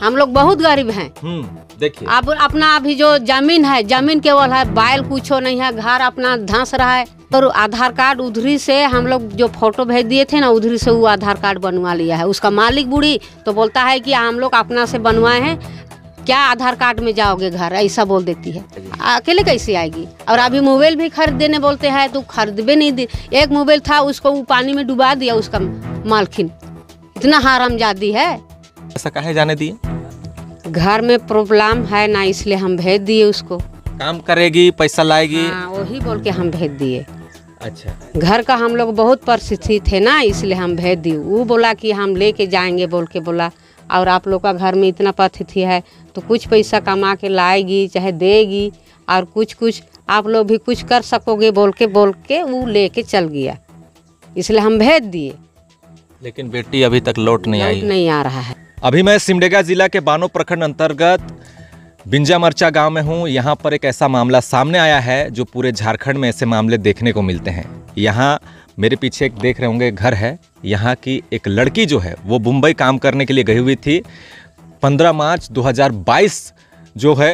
हम लोग बहुत गरीब हैं हम्म, देखिए अब अपना अभी जो जमीन है जमीन केवल है बायल कुछ नहीं है घर अपना धंस रहा है तो आधार कार्ड उधरी से हम लोग जो फोटो भेज दिए थे ना उधरी से वो आधार कार्ड बनवा लिया है उसका मालिक बुढ़ी तो बोलता है कि हम लोग अपना से बनवाए हैं क्या आधार कार्ड में जाओगे घर ऐसा बोल देती है अकेले कैसे आएगी और अभी मोबाइल भी खरीद देने बोलते हैं तो भी नहीं दे एक मोबाइल था उसको वो पानी में डुबा दिया उसका मालकिन इतना जाती है ऐसा कहे जाने दिए घर में प्रॉब्लम है ना इसलिए हम भेज दिए उसको काम करेगी पैसा लाएगी हाँ, वही बोल के हम भेज दिए अच्छा घर का हम लोग बहुत परिस्थिति थे ना इसलिए हम भेज दिए वो बोला कि हम लेके जाएंगे बोल के बोला और आप लोग का घर में इतना पतिथि है तो कुछ पैसा कमा के लाएगी चाहे देगी और कुछ कुछ आप लोग भी कुछ कर सकोगे बोल के बोल के वो ले के चल गया इसलिए हम भेज दिए लेकिन बेटी अभी तक लौट नहीं आई नहीं आ रहा है अभी मैं सिमडेगा जिला के बानो प्रखंड अंतर्गत बिंजा मरचा गांव में हूं यहां पर एक ऐसा मामला सामने आया है जो पूरे झारखंड में ऐसे मामले देखने को मिलते हैं यहां मेरे पीछे एक देख रहे होंगे घर है यहाँ की एक लड़की जो है वो मुंबई काम करने के लिए गई हुई थी 15 मार्च 2022 जो है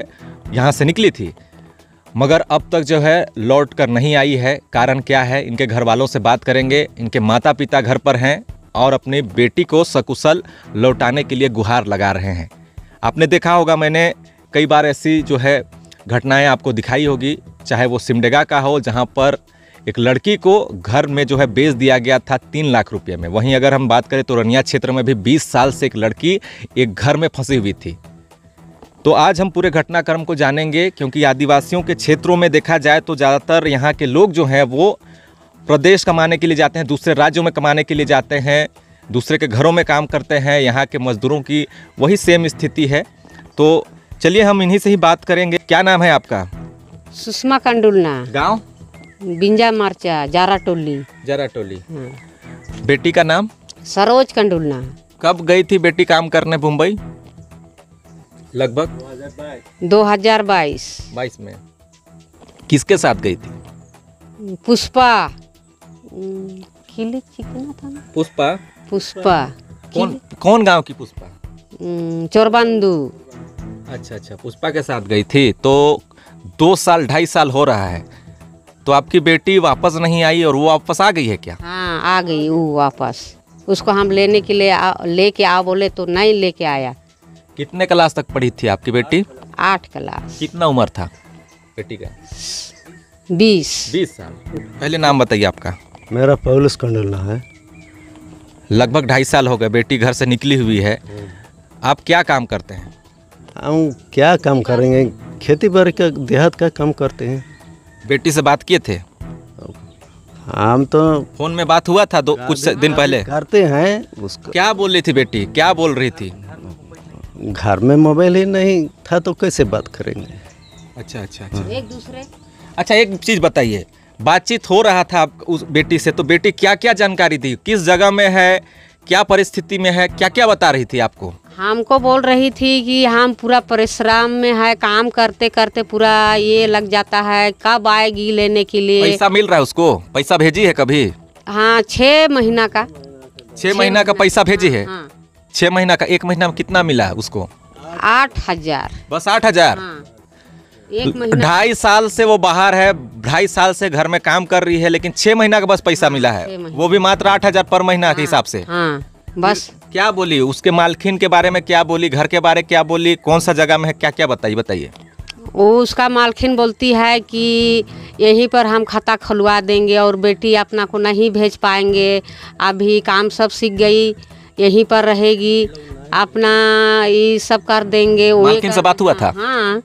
यहाँ से निकली थी मगर अब तक जो है लौट कर नहीं आई है कारण क्या है इनके घर वालों से बात करेंगे इनके माता पिता घर पर हैं और अपनी बेटी को सकुशल लौटाने के लिए गुहार लगा रहे हैं आपने देखा होगा मैंने कई बार ऐसी जो है घटनाएं आपको दिखाई होगी चाहे वो सिमडेगा का हो जहां पर एक लड़की को घर में जो है बेच दिया गया था तीन लाख रुपये में वहीं अगर हम बात करें तो रनिया क्षेत्र में भी बीस साल से एक लड़की एक घर में फंसी हुई थी तो आज हम पूरे घटनाक्रम को जानेंगे क्योंकि आदिवासियों के क्षेत्रों में देखा जाए तो ज़्यादातर यहाँ के लोग जो हैं वो प्रदेश कमाने के लिए जाते हैं दूसरे राज्यों में कमाने के लिए जाते हैं दूसरे के घरों में काम करते हैं यहाँ के मज़दूरों की वही सेम स्थिति है तो चलिए हम इन्हीं से ही बात करेंगे क्या नाम है आपका सुषमा कंडुलना गाँव बिंजा मार्चा जारा टोली जरा टोली हाँ। बेटी का नाम सरोज कंडुलना कब गई थी बेटी काम करने मुंबई लगभग 2022 बाईस में किसके साथ गई थी पुष्पा था पुष्पा पुष्पा कौन कौन गांव की पुष्पा उम, चोरबंदू अच्छा अच्छा पुष्पा के साथ गई थी तो दो साल ढाई साल हो रहा है तो आपकी बेटी वापस नहीं आई और वो वापस आ गई है क्या हाँ आ गई वो वापस उसको हम लेने के लिए लेके आ बोले तो नहीं लेके आया कितने क्लास तक पढ़ी थी आपकी बेटी आठ क्लास कितना उम्र था बेटी का बीस बीस साल पहले नाम बताइए आपका मेरा पवलिस कंडलना है लगभग ढाई साल हो गए बेटी घर से निकली हुई है आप क्या काम करते हैं हम क्या काम करेंगे खेती बाड़ी का देहात का काम करते हैं बेटी से बात किए थे हम तो फोन में बात हुआ था दो कुछ दिन हाँ, पहले करते हैं उसको क्या बोल रही थी बेटी क्या बोल रही थी घर में मोबाइल ही नहीं था तो कैसे बात करेंगे अच्छा अच्छा हाँ। अच्छा एक दूसरे अच्छा एक चीज़ बताइए बातचीत हो रहा था उस बेटी से तो बेटी क्या क्या जानकारी दी किस जगह में है क्या परिस्थिति में है क्या क्या बता रही थी आपको हमको बोल रही थी कि हम पूरा परिश्रम में है काम करते करते पूरा ये लग जाता है कब आएगी लेने के लिए पैसा मिल रहा है उसको पैसा भेजी है कभी हाँ छह महीना का छह महीना का पैसा भेजी है हाँ।, हाँ। महीना का एक महीना में कितना मिला है उसको आठ हजार बस आठ हजार हाँ। ढाई साल से वो बाहर है ढाई साल से घर में काम कर रही है लेकिन छह महीना का बस पैसा मिला है वो भी मात्र आठ हजार पर महीना के हाँ, हिसाब से हाँ, बस क्या बोली उसके मालकिन के बारे में क्या बोली घर के बारे में क्या बोली कौन सा जगह में है क्या क्या बताइए बताइए वो उसका मालकिन बोलती है कि यहीं पर हम खाता खुलवा देंगे और बेटी अपना को नहीं भेज पाएंगे अभी काम सब सीख गई यहीं पर रहेगी अपना ये सब कर देंगे मालकिन से बात हुआ था हाँ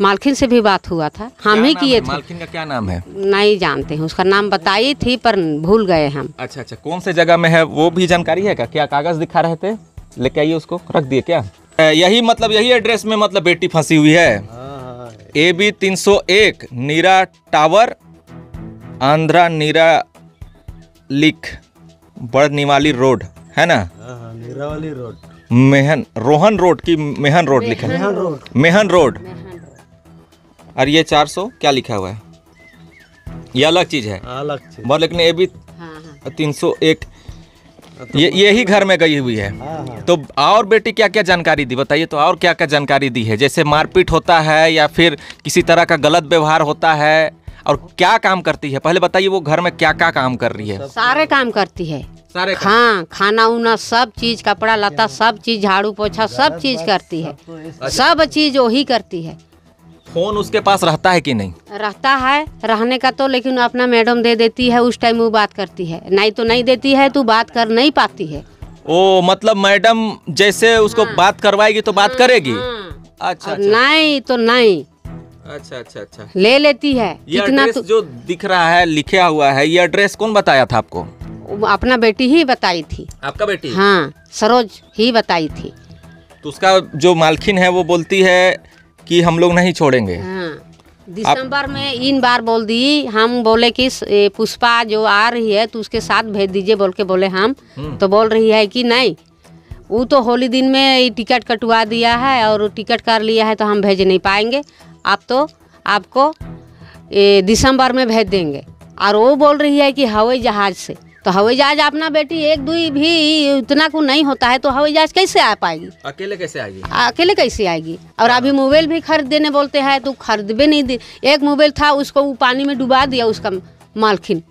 मालखिन से भी बात हुआ था हम ही किए थे मालखिन का क्या नाम है नहीं जानते हैं उसका नाम बताई थी पर भूल गए हम अच्छा अच्छा कौन से जगह में है वो भी जानकारी है का? क्या कागज दिखा रहे थे लेके आइए उसको रख दिए क्या यही मतलब यही एड्रेस में मतलब बेटी फंसी हुई है ए बी तीन सौ एक नीरा टावर आंध्रा नीरा लिख बड़ निवाली रोड है ना हाँ, हाँ, नीरावली रोड मेहन रोहन रोड की मेहन रोड लिखा है मेहन रोड मेहन रोड और ये चार सौ क्या लिखा हुआ है ये अलग चीज़ है अलग चीज़ मगर लेकिन ये भी हाँ, हाँ। तीन सौ एक हाँ, तो ये यही घर में गई हुई है तो और बेटी क्या क्या जानकारी दी बताइए तो और क्या क्या जानकारी दी है जैसे मारपीट होता है या फिर किसी तरह का गलत व्यवहार होता है और क्या काम करती है पहले बताइए वो घर में क्या क्या काम कर रही है सारे काम करती है सारे हाँ खाना उना सब चीज कपड़ा लता सब चीज झाड़ू पोछा सब चीज करती है तो सब चीज वही करती है फोन उसके पास रहता है कि नहीं रहता है रहने का तो लेकिन अपना मैडम दे देती है उस टाइम वो बात करती है नहीं तो नहीं देती है तो बात कर नहीं पाती है ओ मतलब मैडम जैसे उसको हाँ। बात करवाएगी तो बात हाँ, करेगी हाँ। अच्छा, अच्छा नहीं तो नहीं अच्छा अच्छा अच्छा ले लेती है ये एड्रेस तो... जो दिख रहा है लिखा हुआ है ये एड्रेस कौन बताया था आपको अपना बेटी ही बताई थी आपका बेटी हाँ सरोज ही बताई थी तो उसका जो मालकिन है वो बोलती है कि हम लोग नहीं छोड़ेंगे हाँ। दिसंबर में इन बार बोल दी हम बोले कि पुष्पा जो आ रही है तो उसके साथ भेज दीजिए बोल के बोले हम हम्म। तो बोल रही है कि नहीं वो तो होली दिन में टिकट कटवा दिया है और टिकट कर लिया है तो हम भेज नहीं पाएंगे आप तो आपको दिसंबर में भेज देंगे और वो बोल रही है कि हवाई जहाज़ से तो हवाई जहाज अपना बेटी एक दुई भी उतना को नहीं होता है तो हवाई जहाज कैसे आ पाएगी अकेले कैसे आएगी अकेले कैसे आएगी और हाँ। अभी मोबाइल भी खरीद देने बोलते हैं तो खरीद भी नहीं दे एक मोबाइल था उसको वो पानी में डुबा दिया उसका मालकिन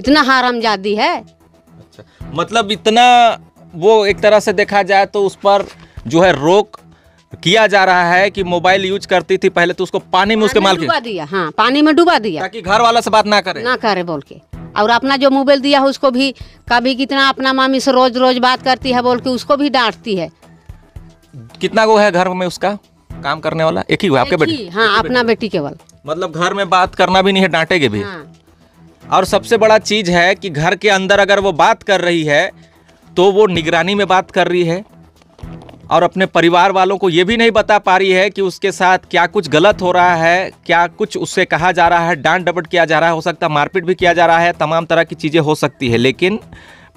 इतना हारामजादी है अच्छा मतलब इतना वो एक तरह से देखा जाए तो उस पर जो है रोक किया जा रहा है कि मोबाइल यूज करती थी पहले तो उसको पानी में उसके मालकिन डुबा दिया हाँ पानी में डुबा दिया ताकि घर वाला से बात ना करे ना करे बोल के और अपना जो मोबाइल दिया है उसको भी कभी कितना अपना मामी से रोज रोज बात करती है बोल के उसको भी डांटती है कितना गो है घर में उसका काम करने वाला एक ही हुआ आपके बेटी हाँ अपना बेटी केवल मतलब घर में बात करना भी नहीं है डांटेगे भी हाँ। और सबसे बड़ा चीज है कि घर के अंदर अगर वो बात कर रही है तो वो निगरानी में बात कर रही है और अपने परिवार वालों को ये भी नहीं बता पा रही है कि उसके साथ क्या कुछ गलत हो रहा है क्या कुछ उससे कहा जा रहा है डांट डपट किया जा रहा है हो सकता है मारपीट भी किया जा रहा है तमाम तरह की चीज़ें हो सकती है लेकिन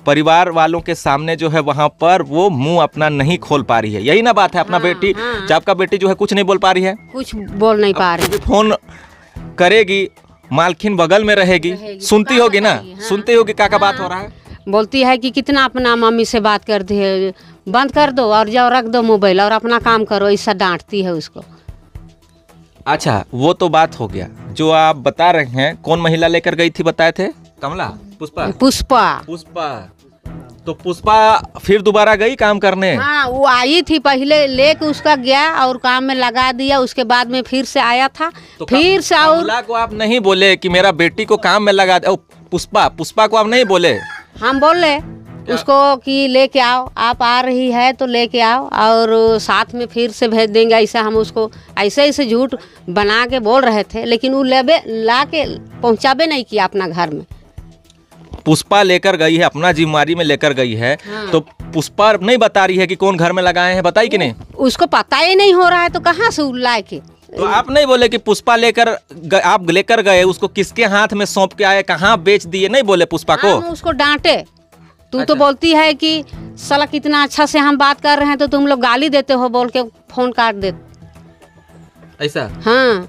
परिवार वालों के सामने जो है वहाँ पर वो मुंह अपना नहीं खोल पा रही है यही ना बात है अपना हाँ, बेटी हाँ। आपका बेटी जो है कुछ नहीं बोल पा रही है कुछ बोल नहीं पा रही फोन करेगी मालकिन बगल में रहेगी, रहे सुनती होगी ना हाँ। सुनती होगी क्या क्या बात हो रहा है हाँ। बोलती है कि कितना अपना मम्मी से बात करती है बंद कर दो और जाओ रख दो मोबाइल और अपना काम करो ऐसा डांटती है उसको अच्छा वो तो बात हो गया जो आप बता रहे हैं कौन महिला लेकर गई थी बताए थे कमला पुष्पा पुष्पा पुष्पा तो पुष्पा फिर दोबारा गई काम करने हाँ वो आई थी पहले लेके उसका गया और काम में लगा दिया उसके बाद में फिर से आया था तो फिर से और को आप नहीं बोले कि मेरा बेटी को काम में लगा पुष्पा पुष्पा को आप नहीं बोले हम बोले हाँ। उसको कि लेके आओ आप आ रही है तो लेके आओ और साथ में फिर से भेज देंगे ऐसा हम उसको ऐसे ऐसे झूठ बना के बोल रहे थे लेकिन वो लेबे ला के पहुँचाबे नहीं किया अपना घर में पुष्पा लेकर गई है अपना जिम्मेवारी में लेकर गई है हाँ। तो पुष्पा नहीं बता रही है कि कौन घर में लगाए हैं बताई कि नहीं उसको पता ही नहीं हो रहा है तो कहाँ से लाए के तो आप नहीं बोले कि पुष्पा लेकर आप लेकर गए उसको किसके हाथ में सौंप के आए कहाँ बेच दिए नहीं बोले पुष्पा को हाँ, उसको डांटे तू तो अच्छा। तो बोलती है कि साला कितना अच्छा से हम बात कर रहे हैं तो तुम लोग गाली देते हो बोल के फोन काट दे ऐसा हाँ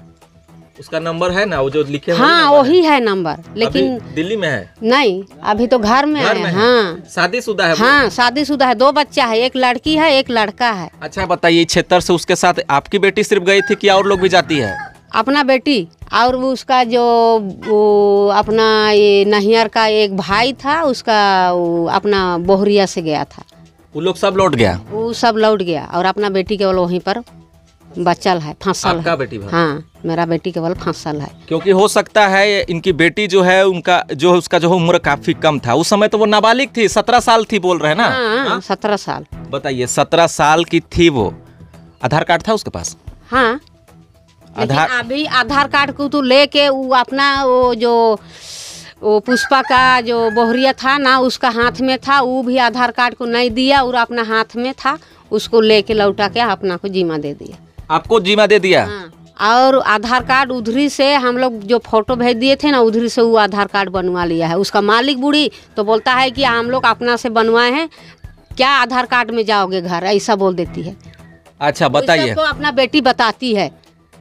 उसका नंबर है ना वो जो लिखे हाँ वही है नंबर लेकिन दिल्ली में है नहीं अभी तो घर में, में है, हाँ शुदा है हाँ शुदा है दो बच्चा है एक लड़की है एक लड़का है अच्छा बताइए क्षेत्र से उसके साथ आपकी बेटी सिर्फ गई थी कि और लोग भी जाती है अपना बेटी और उसका जो वो अपना ये नहियर का एक भाई था उसका अपना बोहरिया से गया था वो लोग सब लौट गया वो सब लौट गया और अपना बेटी केवल वहीं पर बचल है फांसल है बेटी हाँ मेरा बेटी केवल फांसल है क्योंकि हो सकता है इनकी बेटी जो है उनका जो उसका जो उम्र काफी कम था उस समय तो वो नाबालिग थी सत्रह साल थी बोल रहे ना हाँ, हाँ, हाँ, सत्रह साल बताइए सत्रह साल की थी वो आधार कार्ड था उसके पास हाँ आधार अभी आधार कार्ड को तो लेके वो अपना वो जो वो पुष्पा का जो बहरिया था ना उसका हाथ में था वो भी आधार कार्ड को नहीं दिया और अपना हाथ में था उसको लेके लौटा के अपना को जीमा दे दिया आपको जीमा दे दिया हाँ। और आधार कार्ड उधरी से हम लोग जो फोटो भेज दिए थे ना उधरी से वो आधार कार्ड बनवा लिया है उसका मालिक बूढ़ी तो बोलता है कि हम लोग अपना से बनवाए हैं क्या आधार कार्ड में जाओगे घर ऐसा बोल देती है अच्छा तो बताइए अपना बेटी बताती है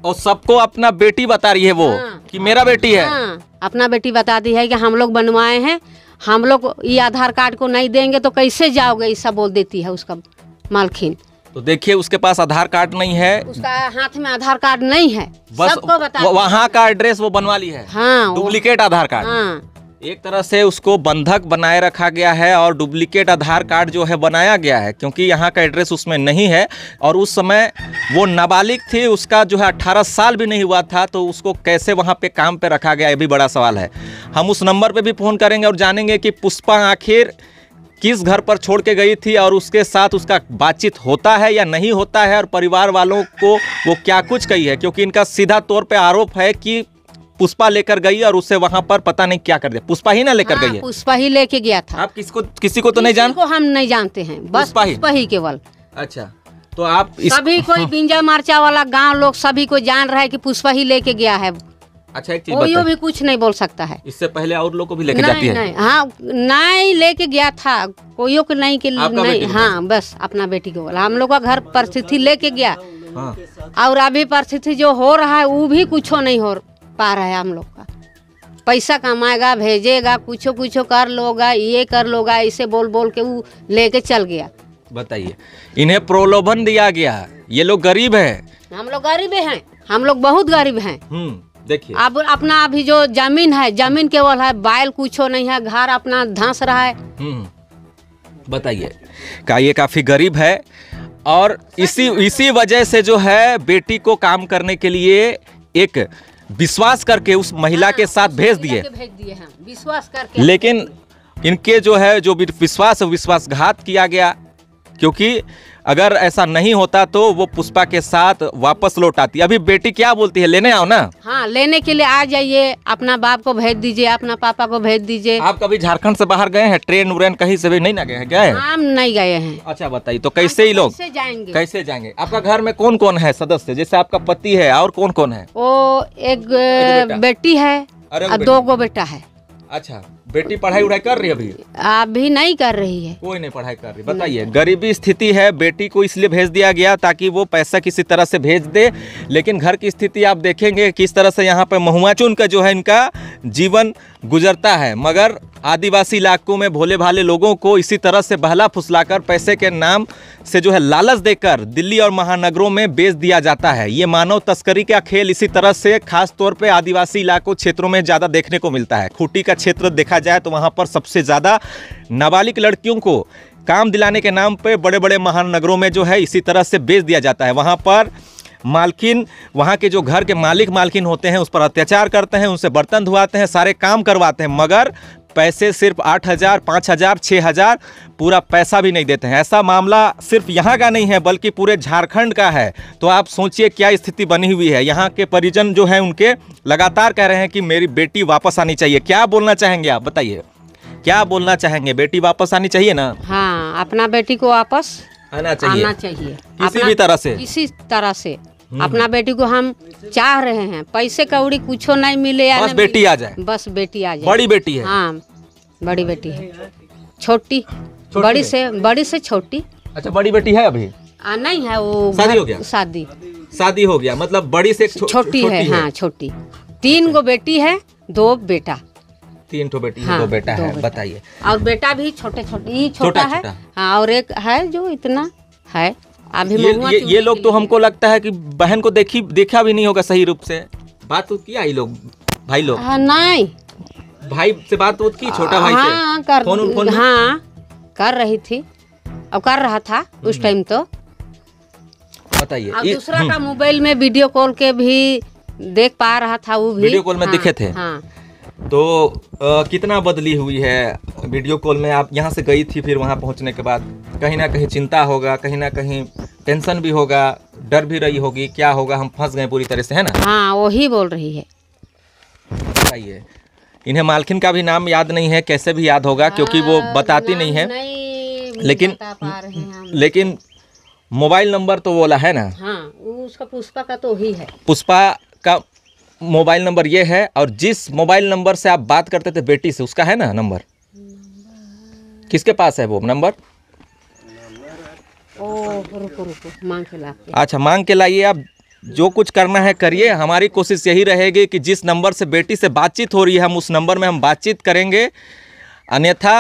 और सबको अपना बेटी बता रही है वो हाँ, कि मेरा बेटी है हाँ, अपना बेटी बता दी है कि हम लोग बनवाए हैं हम लोग ये आधार कार्ड को नहीं देंगे तो कैसे जाओगे ये सब बोल देती है उसका मालकिन तो देखिए उसके पास आधार कार्ड नहीं है उसका हाथ में आधार कार्ड नहीं है बस सबको बता वहाँ का एड्रेस वो बनवा ली है हाँ डुप्लीकेट आधार कार्ड हाँ एक तरह से उसको बंधक बनाए रखा गया है और डुप्लीकेट आधार कार्ड जो है बनाया गया है क्योंकि यहाँ का एड्रेस उसमें नहीं है और उस समय वो नाबालिग थी उसका जो है अट्ठारह साल भी नहीं हुआ था तो उसको कैसे वहाँ पे काम पे रखा गया ये भी बड़ा सवाल है हम उस नंबर पे भी फ़ोन करेंगे और जानेंगे कि पुष्पा आखिर किस घर पर छोड़ के गई थी और उसके साथ उसका बातचीत होता है या नहीं होता है और परिवार वालों को वो क्या कुछ कही है क्योंकि इनका सीधा तौर पर आरोप है कि पुष्पा लेकर गई और उसे वहाँ पर पता नहीं क्या कर दिया पुष्पा ही ना लेकर हाँ, गई है पुष्पा ही लेके गया था आप किसको किसी को तो नहीं जान हम नहीं जानते हैं बस पुष्पा ही, ही केवल अच्छा तो आप इस... सभी कोई हाँ। बिंजा मार्चा वाला गाँव लोग सभी को जान रहा है की पुष्पा ही लेके गया है अच्छा एक चीज कोई भी कुछ नहीं बोल सकता है इससे पहले और लोग को भी लेके जाती है नहीं हाँ नहीं लेके गया था कोई को नहीं के नहीं हाँ बस अपना बेटी को बोला हम लोग का घर परिस्थिति लेके गया हाँ। और अभी परिस्थिति जो हो रहा है वो भी कुछ नहीं हो व्यापार है हम लोग का पैसा कमाएगा भेजेगा कुछो कुछो कर लोगा ये कर लोगा ऐसे बोल बोल के वो लेके चल गया बताइए इन्हें प्रलोभन दिया गया ये लोग गरीब है हम लोग गरीब है हम लोग बहुत गरीब है हम्म, देखिए अब अपना अभी जो जमीन है जमीन केवल है बैल कुछ नहीं है घर अपना धंस रहा है हम्म, बताइए का ये काफी गरीब है और इसी इसी वजह से जो है बेटी को काम करने के लिए एक विश्वास करके उस महिला हाँ, के साथ भेज दिए हाँ, विश्वास कर लेकिन इनके जो है जो विश्वास विश्वासघात किया गया क्योंकि अगर ऐसा नहीं होता तो वो पुष्पा के साथ वापस लौट आती अभी बेटी क्या बोलती है लेने आओ ना हाँ लेने के लिए आ जाइए अपना बाप को भेज दीजिए अपना पापा को भेज दीजिए आप कभी झारखंड से बाहर गए हैं ट्रेन उन कहीं से भी नहीं ना गए हैं क्या है हाँ, हम नहीं गए हैं अच्छा बताइए तो कैसे ही हाँ, लोग कैसे जाएंगे कैसे जाएंगे आपका घर में कौन कौन है सदस्य जैसे आपका पति है और कौन कौन है वो एक बेटी है दो गो बेटा है अच्छा बेटी पढ़ाई उड़ाई कर रही है अभी अभी नहीं कर रही है कोई नहीं पढ़ाई कर रही बताइए गरीबी स्थिति है बेटी को इसलिए भेज दिया गया ताकि वो पैसा किसी तरह से भेज दे लेकिन घर की स्थिति आप देखेंगे किस तरह से यहाँ पे महुआ चुन का जो है इनका जीवन गुजरता है मगर आदिवासी इलाकों में भोले भाले लोगों को इसी तरह से बहला फुसलाकर पैसे के नाम से जो है लालच देकर दिल्ली और महानगरों में बेच दिया जाता है ये मानव तस्करी का खेल इसी तरह से खास तौर पे आदिवासी इलाकों क्षेत्रों में ज़्यादा देखने को मिलता है खूटी का क्षेत्र देखा जाए तो वहाँ पर सबसे ज़्यादा नाबालिग लड़कियों को काम दिलाने के नाम पर बड़े बड़े महानगरों में जो है इसी तरह से बेच दिया जाता है वहाँ पर मालकिन वहाँ के जो घर के मालिक मालकिन होते हैं उस पर अत्याचार करते हैं उनसे बर्तन धुआते हैं सारे काम करवाते हैं मगर पैसे सिर्फ आठ हज़ार पाँच हज़ार छः हज़ार पूरा पैसा भी नहीं देते हैं ऐसा मामला सिर्फ यहाँ का नहीं है बल्कि पूरे झारखंड का है तो आप सोचिए क्या स्थिति बनी हुई है यहाँ के परिजन जो है उनके लगातार कह रहे हैं कि मेरी बेटी वापस आनी चाहिए क्या बोलना चाहेंगे आप बताइए क्या बोलना चाहेंगे बेटी वापस आनी चाहिए ना हाँ अपना बेटी को वापस आना चाहिए आना चाहिए किसी भी तरह से किसी तरह से हम्म। अपना बेटी को हम चाह रहे हैं पैसे कौड़ी कुछ नहीं मिले बस बेटी आ जाए बस बेटी आ जाए बड़ी बेटी है हाँ बड़ी बेटी है छोटी बड़ी से बड़ी से छोटी अच्छा बड़ी बेटी है अभी आ, नहीं है वो शादी हो गया शादी शादी हो गया मतलब बड़ी से छोटी है, हाँ छोटी तीन गो बेटी है दो बेटा तीन ठो बेटी हाँ, दो बेटा दो है बताइए और बेटा भी छोटे छोटे छोटा है हाँ और एक है जो इतना है अभी ये, ये, ये लोग तो हमको लगता है कि बहन को देखी देखा भी नहीं होगा सही रूप से बात तो किया ये लोग भाई लोग हाँ, नहीं भाई से बात तो की छोटा भाई हाँ, से कर, फोन फोन हाँ कर रही थी और कर रहा था उस टाइम हम्म। तो बताइए दूसरा का हम्म। मोबाइल में वीडियो कॉल के भी देख पा रहा था वो भी वीडियो कॉल में दिखे हाँ, थे हाँ तो आ, कितना बदली हुई है वीडियो कॉल में आप यहाँ से गई थी फिर वहाँ पहुँचने के बाद कहीं ना कहीं चिंता होगा कहीं ना कहीं टेंशन भी होगा डर भी रही होगी क्या होगा हम फंस गए पूरी तरह से है ना हाँ वही बोल रही है बताइए इन्हें मालकिन का भी नाम याद नहीं है कैसे भी याद होगा क्योंकि वो बताती नहीं है लेकिन लेकिन मोबाइल नंबर तो बोला है ना हाँ उसका पुष्पा का तो ही है पुष्पा का मोबाइल नंबर ये है और जिस मोबाइल नंबर से आप बात करते थे बेटी से उसका है ना नंबर किसके पास है वो नंबर अच्छा मांग के लाइए आप जो कुछ करना है करिए हमारी कोशिश यही रहेगी कि जिस नंबर से बेटी से बातचीत हो रही है हम उस नंबर में हम बातचीत करेंगे अन्यथा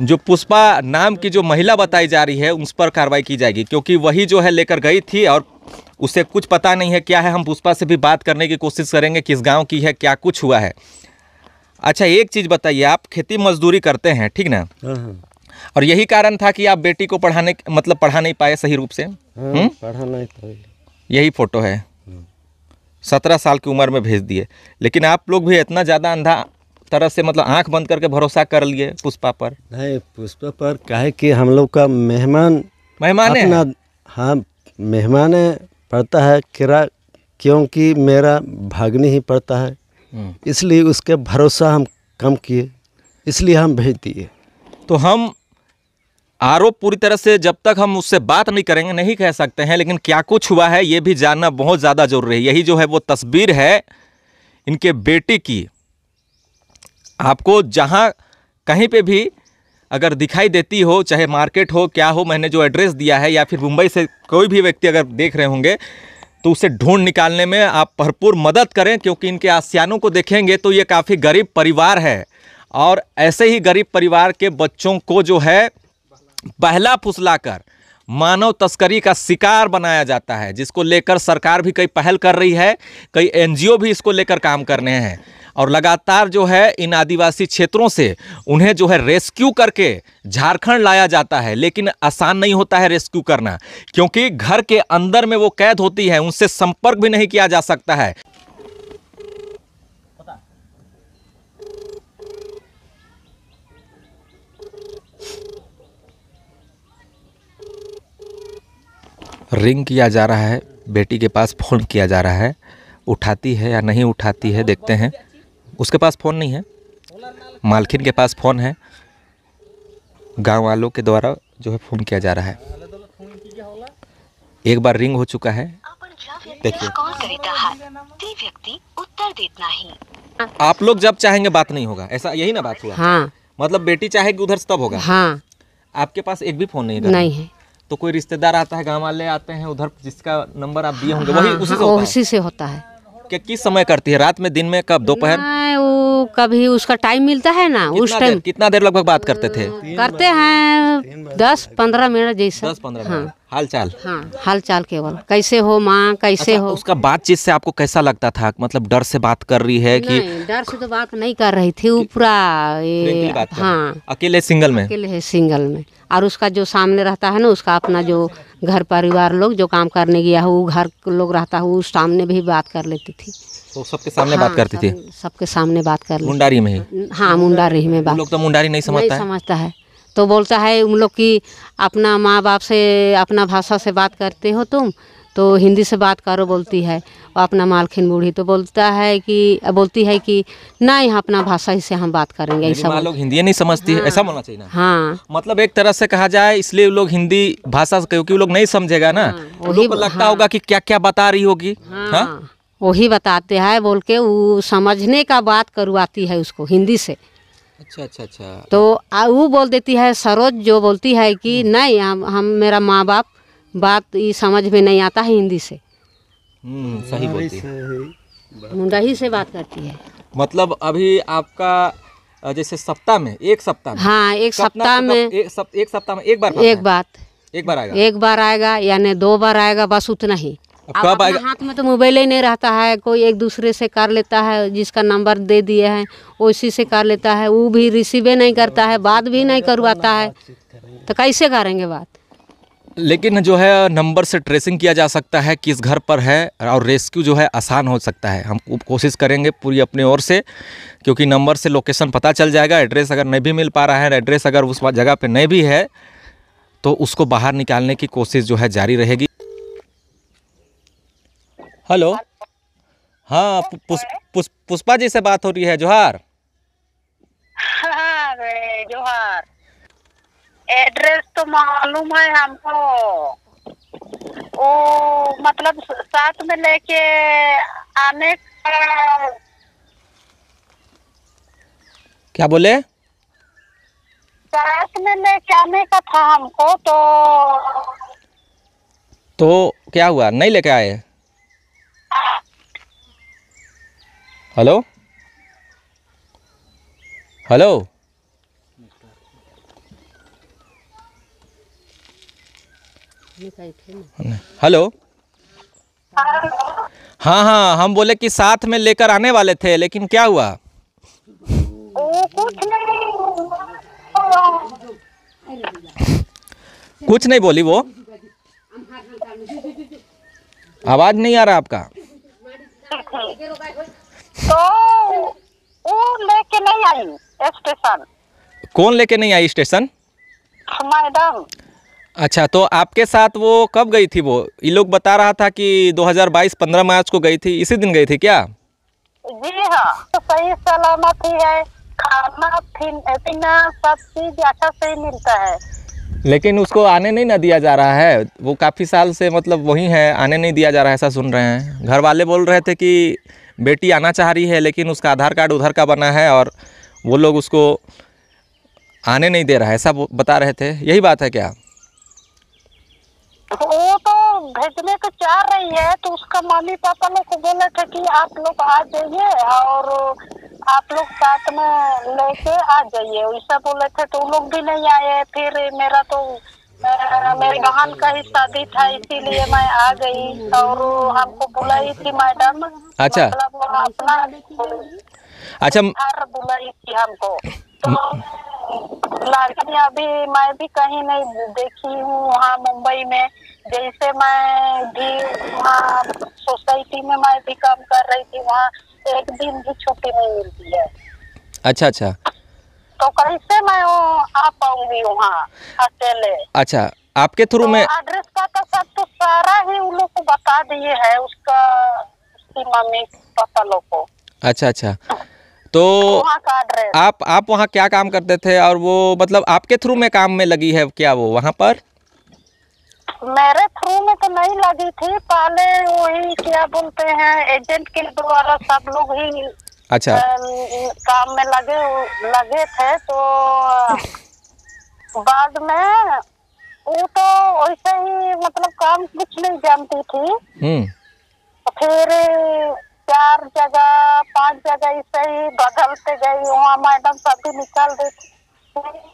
जो पुष्पा नाम की जो महिला बताई जा रही है उस पर कार्रवाई की जाएगी क्योंकि वही जो है लेकर गई थी और उसे कुछ पता नहीं है क्या है हम पुष्पा से भी बात करने की कोशिश करेंगे किस गाँव की है क्या कुछ हुआ है अच्छा एक चीज़ बताइए आप खेती मजदूरी करते हैं ठीक ना हाँ, हाँ। और यही कारण था कि आप बेटी को पढ़ाने मतलब पढ़ा नहीं पाए सही रूप से हाँ, हम्म? पढ़ा नहीं पाए यही फोटो है सत्रह साल की उम्र में भेज दिए लेकिन आप लोग भी इतना ज़्यादा अंधा तरह से मतलब आंख बंद करके भरोसा कर लिए पुष्पा पर नहीं पुष्पा पर कहे कि हम लोग का मेहमान मेहमान है हाँ मेहमान है पड़ता है किरा क्योंकि मेरा भागनी ही पड़ता है हम्म। इसलिए उसके भरोसा हम कम किए इसलिए हम भेज दिए तो हम आरोप पूरी तरह से जब तक हम उससे बात नहीं करेंगे नहीं कह सकते हैं लेकिन क्या कुछ हुआ है ये भी जानना बहुत ज़्यादा ज़रूरी है यही जो है वो तस्वीर है इनके बेटे की आपको जहाँ कहीं पे भी अगर दिखाई देती हो चाहे मार्केट हो क्या हो मैंने जो एड्रेस दिया है या फिर मुंबई से कोई भी व्यक्ति अगर देख रहे होंगे तो उसे ढूंढ निकालने में आप भरपूर मदद करें क्योंकि इनके आसियानों को देखेंगे तो ये काफ़ी गरीब परिवार है और ऐसे ही गरीब परिवार के बच्चों को जो है बहला फुसला कर मानव तस्करी का शिकार बनाया जाता है जिसको लेकर सरकार भी कई पहल कर रही है कई एनजीओ भी इसको लेकर काम कर रहे हैं और लगातार जो है इन आदिवासी क्षेत्रों से उन्हें जो है रेस्क्यू करके झारखंड लाया जाता है लेकिन आसान नहीं होता है रेस्क्यू करना क्योंकि घर के अंदर में वो कैद होती है उनसे संपर्क भी नहीं किया जा सकता है रिंग किया जा रहा है बेटी के पास फ़ोन किया जा रहा है उठाती है या नहीं उठाती है देखते हैं उसके पास फ़ोन नहीं है मालकिन के पास फ़ोन है गांव वालों के द्वारा जो है फ़ोन किया जा रहा है एक बार रिंग हो चुका है देखिए आप लोग जब चाहेंगे बात नहीं होगा ऐसा यही ना बात हुआ हाँ। मतलब बेटी चाहेगी उधर तब होगा हाँ। आपके पास एक भी फोन नहीं, नहीं है तो कोई रिश्तेदार आता है गाँव वाले आते हैं उधर जिसका नंबर आप दिए होंगे वही हाँ, उसी से हाँ, होता उसी है। से होता है क्या किस समय करती है रात में दिन में कब दोपहर वो कभी उसका टाइम मिलता है ना उस टाइम कितना देर लगभग बात करते थे करते हैं दस पंद्रह मिनट जैसे दस पंद्रह हाँ हालचाल हाँ हालचाल केवल कैसे हो माँ कैसे अच्छा, हो उसका बातचीत से आपको कैसा लगता था मतलब डर से बात कर रही है कि डर से तो बात नहीं कर रही थी पूरा हाँ अकेले सिंगल में अकेले है सिंगल में और उसका जो सामने रहता है ना उसका अपना जो घर परिवार लोग जो काम करने गया हो घर लोग रहता है उस सामने भी बात कर लेती थी तो सबके सामने हाँ, बात करती सब, थी सबके सामने बात कर मुंडारी में ही हाँ मुंडारी में बात लोग तो मुंडारी नहीं समझता नहीं समझता है तो बोलता है उन लोग की अपना माँ बाप से अपना भाषा से बात करते हो तुम तो हिंदी से बात करो बोलती है और अपना मालखिन बूढ़ी तो बोलता है कि बोलती है कि ना यहाँ अपना भाषा ही से हम बात करेंगे ऐसा लोग हिंदी नहीं समझती हाँ, है ऐसा बोलना चाहिए ना हाँ मतलब एक तरह से कहा जाए इसलिए लोग हिंदी भाषा क्योंकि लोग नहीं समझेगा ना हाँ, तो वही लगता हाँ, होगा कि क्या क्या बता रही होगी हाँ, हाँ? वही बताते हैं बोल के वो समझने का बात करवाती है उसको हिंदी से अच्छा अच्छा अच्छा तो आ वो बोल देती है सरोज जो बोलती है कि हम्म। नहीं हम हम मेरा माँ बाप बात ये समझ में नहीं आता है हिंदी से हम्म, सही बोलती है मुंडही से बात करती है मतलब अभी आपका जैसे सप्ताह में एक सप्ताह में हाँ एक सप्ताह मतलब में एक सप्ताह में एक बार एक बात एक बार आएगा एक बार आएगा यानी दो बार आएगा बस उतना ही कब आएगा हाथ में तो मोबाइल ही नहीं रहता है कोई एक दूसरे से कर लेता है जिसका नंबर दे दिए हैं उसी से कर लेता है वो भी रिसीवे नहीं करता है बात भी नहीं करवाता है तो कैसे करेंगे बात लेकिन जो है नंबर से ट्रेसिंग किया जा सकता है किस घर पर है और रेस्क्यू जो है आसान हो सकता है हम कोशिश करेंगे पूरी अपने ओर से क्योंकि नंबर से लोकेशन पता चल जाएगा एड्रेस अगर नहीं भी मिल पा रहा है एड्रेस अगर उस जगह पे नहीं भी है तो उसको बाहर निकालने की कोशिश जो है जारी रहेगी हेलो हाँ, हाँ पुष्पा जी से बात हो रही है जोहार हाँ, जोहार एड्रेस तो मालूम है हमको ओ मतलब साथ में लेके आने का क्या बोले साथ में लेके आने का था हमको तो तो क्या हुआ नहीं लेके आए हेलो हेलो हेलो हाँ हाँ हम बोले कि साथ में लेकर आने वाले थे लेकिन क्या हुआ कुछ नहीं बोली वो आवाज नहीं आ रहा आपका थी तो वो लेके नहीं आई स्टेशन कौन लेके नहीं आई स्टेशन मैडम अच्छा तो आपके साथ वो कब गई थी वो ये लोग बता रहा था कि 2022 15 मार्च को गई थी इसी दिन गई थी क्या जी हाँ तो सही सलामत ही है खाना पीना सब चीज अच्छा से मिलता है लेकिन उसको आने नहीं ना दिया जा रहा है वो काफ़ी साल से मतलब वही है आने नहीं दिया जा रहा है ऐसा सुन रहे हैं घर वाले बोल रहे थे कि बेटी आना चाह रही है लेकिन उसका आधार कार्ड उधर का बना है और वो लोग उसको आने नहीं दे रहा है ऐसा बता रहे थे यही बात है क्या वो तो भेजने को चाह रही है तो उसका मम्मी पापा लोग को बोले थे कि आप लोग आ जाइए और आप लोग साथ में लेके आ जाइए वैसा बोले थे तो लोग भी नहीं आए फिर मेरा तो मेरे बहन का ही शादी था इसीलिए मैं आ गई और हमको बुलाई थी मैडम अच्छा मतलब अपना अच्छा बुलाई थी हमको तो लड़की अभी मैं भी कहीं नहीं देखी हूँ वहाँ मुंबई में जैसे मैं भी वहाँ सोसाइटी में मैं भी काम कर रही थी वहाँ एक दिन भी छुट्टी नहीं मिलती है अच्छा अच्छा तो कैसे मैं वो आ पाऊंगी वहाँ अकेले अच्छा आपके थ्रू तो में एड्रेस का तो सब तो सारा ही उन लोग को बता दिए है उसका उसकी मम्मी पापा लोग को अच्छा अच्छा तो, तो आप आप वहाँ क्या काम करते थे और वो मतलब आपके थ्रू में काम में लगी है क्या वो वहाँ पर मेरे थ्रू में तो नहीं लगी थी पहले वही क्या बोलते हैं एजेंट के द्वारा सब लोग ही अच्छा आ, काम में लगे लगे थे तो बाद में वो तो वैसे ही मतलब काम कुछ नहीं जानती थी हम्म। फिर चार जगह पांच जगह ऐसे ही बदलते गई वहाँ मैडम सभी निकाल देती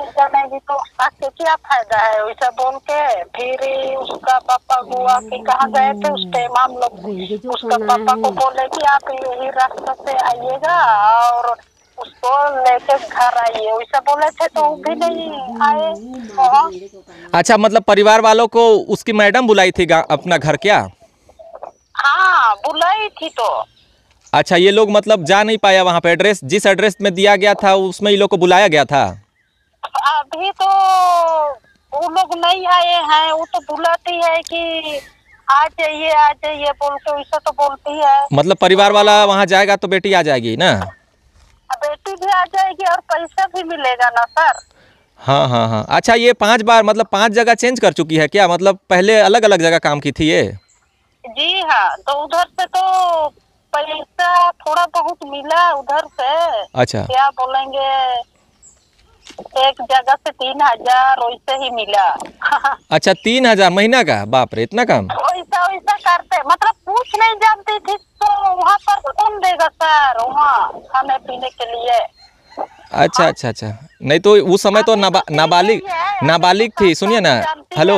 नहीं तो आपके क्या फायदा है बोल के फिर उसका पापा हम्म, कहा गए थे उस टाइम हम्म। हम लोग उसका पापा को बोले कि आप यही से आइएगा और उसको लेके घर आइए बोले थे तो वो भी नहीं हम्म, आए अच्छा मतलब परिवार वालों को उसकी मैडम बुलाई थी अपना घर क्या हाँ बुलाई थी तो अच्छा ये लोग मतलब जा नहीं पाया वहाँ पे एड्रेस जिस एड्रेस में दिया गया था उसमें ये लोग को बुलाया गया था अभी तो वो लोग नहीं आए हैं वो तो बुलाती है कि आ जाइए आ जाइए बोलते उसे तो बोलती है मतलब परिवार वाला वहाँ जाएगा तो बेटी आ जाएगी ना हाँ, बेटी भी आ जाएगी और पैसा भी मिलेगा ना सर हाँ हाँ हाँ अच्छा ये पांच बार मतलब पांच जगह चेंज कर चुकी है क्या मतलब पहले अलग अलग जगह काम की थी ये जी हाँ तो उधर से तो पैसा थोड़ा बहुत मिला उधर से अच्छा क्या बोलेंगे एक जगह से तीन हजार वैसे ही मिला अच्छा तीन हजार महीना का बाप रे इतना काम वैसा वैसा करते मतलब पूछ नहीं जानती थी तो वहाँ पर कौन देगा सर वहाँ खाने पीने के लिए अच्छा अच्छा अच्छा नहीं तो उस समय तो नाबा, तो नाबालिग नाबालिग थी सुनिए ना तो हेलो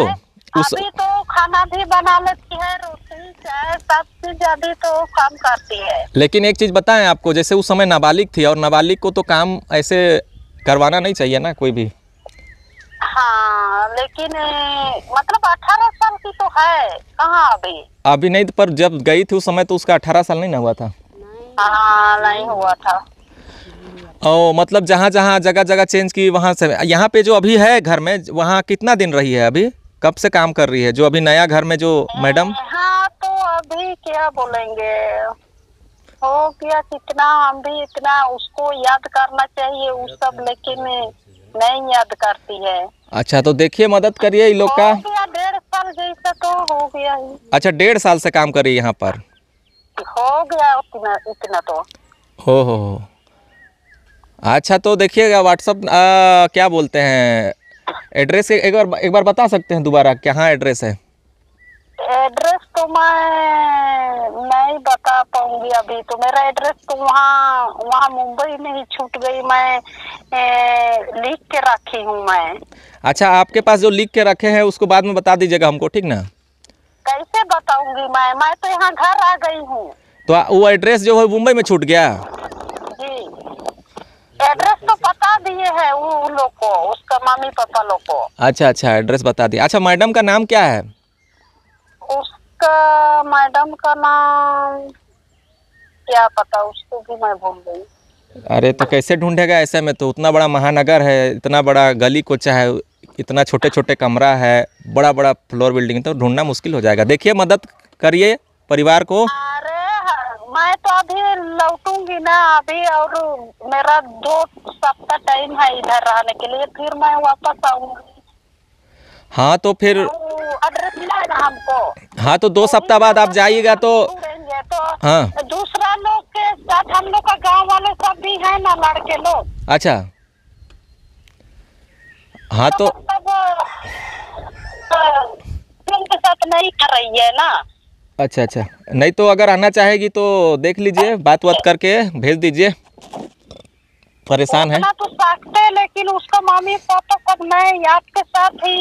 उस अभी तो खाना भी बना लेती है रोटी चाय सब चीज अभी तो काम करती है लेकिन एक चीज बताएं आपको जैसे उस समय नाबालिग थी और नाबालिग को तो काम ऐसे करवाना नहीं चाहिए ना कोई भी हाँ लेकिन मतलब अठारह साल की तो है कहाँ अभी अभी नहीं पर जब गई थी उस समय तो उसका अठारह साल नहीं ना हुआ था हाँ नहीं हुआ था ओ मतलब जहाँ जहाँ जगह जगह चेंज की वहाँ से यहाँ पे जो अभी है घर में वहाँ कितना दिन रही है अभी कब से काम कर रही है जो अभी नया घर में जो मैडम हाँ तो अभी क्या बोलेंगे हो गया कितना हम भी इतना उसको याद करना चाहिए वो सब लेकिन नहीं याद करती है अच्छा तो देखिए मदद करिए इन लोग का डेढ़ साल जैसा तो हो गया ही अच्छा डेढ़ साल से काम करिए यहाँ पर हो गया उतना इतना तो हो हो हो अच्छा तो देखिएगा व्हाट्सअप क्या बोलते हैं एड्रेस एक बार एक बार बता सकते हैं दोबारा क्या एड्रेस है एड्रेस तो मैं नहीं बता पाऊंगी अभी तो मेरा एड्रेस तो वहाँ वहाँ मुंबई में ही छूट गई मैं ए, लिख के रखी हूँ मैं अच्छा आपके पास जो लिख के रखे हैं उसको बाद में बता दीजिएगा हमको ठीक ना कैसे बताऊंगी मैं मैं तो यहाँ घर आ गई हूँ तो वो एड्रेस जो है मुंबई में छूट गया जी एड्रेस तो पता दिए है वो लोग को उसका मामी पापा लोग को अच्छा अच्छा एड्रेस बता दिया अच्छा मैडम का नाम क्या है मैडम का नाम क्या पता उसको भी मैं भूल गई अरे तो कैसे ढूंढेगा ऐसे में तो उतना बड़ा महानगर है इतना बड़ा गली कोचा है इतना छोटे छोटे कमरा है बड़ा बड़ा फ्लोर बिल्डिंग तो ढूंढना मुश्किल हो जाएगा देखिए मदद करिए परिवार को अरे हाँ, मैं तो अभी लौटूंगी ना अभी और मेरा दो सप्ताह टाइम है इधर रहने के लिए फिर मैं वापस आऊंगी हाँ तो फिर हाँ, हमको हाँ तो दो तो सप्ताह बाद आप जाइएगा तो-, तो हाँ दूसरा लोग के साथ हम लोग का गांव वाले सब भी हैं ना लड़के लोग अच्छा हाँ तो, उनके तो मतलब, साथ नहीं कर रही है ना अच्छा अच्छा नहीं तो अगर आना चाहेगी तो देख लीजिए बात बात करके भेज दीजिए परेशान है तो सकते लेकिन उसका मामी पापा सब मैं याद के साथ ही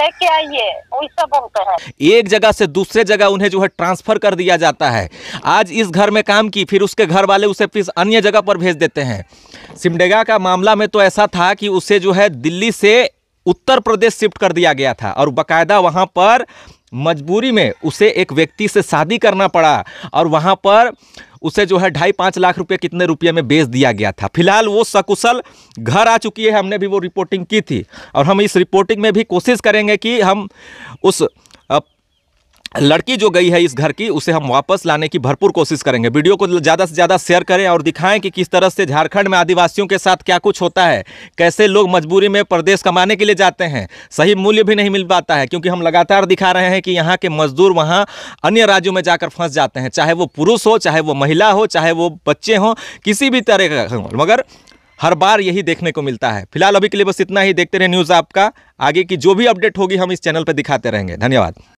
लेके आइए वही सब बोलते हैं एक जगह से दूसरे जगह उन्हें जो है ट्रांसफर कर दिया जाता है आज इस घर में काम की फिर उसके घर वाले उसे फिर अन्य जगह पर भेज देते हैं सिमडेगा का मामला में तो ऐसा था कि उसे जो है दिल्ली से उत्तर प्रदेश शिफ्ट कर दिया गया था और बकायदा वहाँ पर मजबूरी में उसे एक व्यक्ति से शादी करना पड़ा और वहाँ पर उसे जो है ढाई पाँच लाख रुपये कितने रुपये में बेच दिया गया था फिलहाल वो सकुशल घर आ चुकी है हमने भी वो रिपोर्टिंग की थी और हम इस रिपोर्टिंग में भी कोशिश करेंगे कि हम उस लड़की जो गई है इस घर की उसे हम वापस लाने की भरपूर कोशिश करेंगे वीडियो को ज़्यादा से ज़्यादा शेयर करें और दिखाएं कि किस तरह से झारखंड में आदिवासियों के साथ क्या कुछ होता है कैसे लोग मजबूरी में प्रदेश कमाने के लिए जाते हैं सही मूल्य भी नहीं मिल पाता है क्योंकि हम लगातार दिखा रहे हैं कि यहाँ के मजदूर वहाँ अन्य राज्यों में जाकर फंस जाते हैं चाहे वो पुरुष हो चाहे वो महिला हो चाहे वो बच्चे हों किसी भी तरह का मगर हर बार यही देखने को मिलता है फिलहाल अभी के लिए बस इतना ही देखते रहे न्यूज़ आपका आगे की जो भी अपडेट होगी हम इस चैनल पर दिखाते रहेंगे धन्यवाद